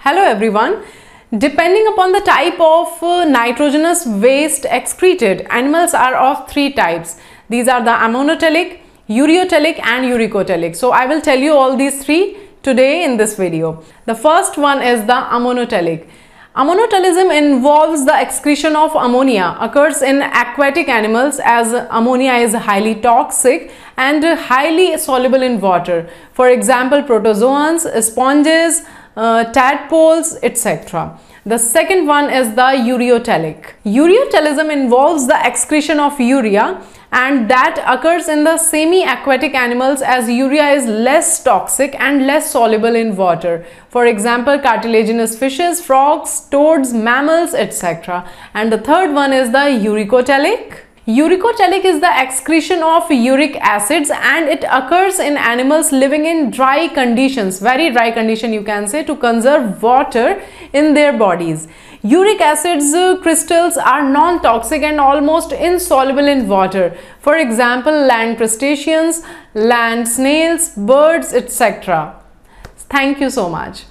Hello everyone. Depending upon the type of uh, nitrogenous waste excreted, animals are of three types. These are the ammonotelic, ureotelic and uricotelic. So I will tell you all these three today in this video. The first one is the ammonotelic. Ammonotelism involves the excretion of ammonia, occurs in aquatic animals as ammonia is highly toxic and highly soluble in water. For example, protozoans, sponges, uh, tadpoles, etc. The second one is the ureotelic. Ureotelism involves the excretion of urea and that occurs in the semi-aquatic animals as urea is less toxic and less soluble in water. For example, cartilaginous fishes, frogs, toads, mammals, etc. And the third one is the uricotelic Uricotelic is the excretion of uric acids and it occurs in animals living in dry conditions, very dry condition you can say to conserve water in their bodies. Uric acids uh, crystals are non-toxic and almost insoluble in water. For example, land crustaceans, land snails, birds, etc. Thank you so much.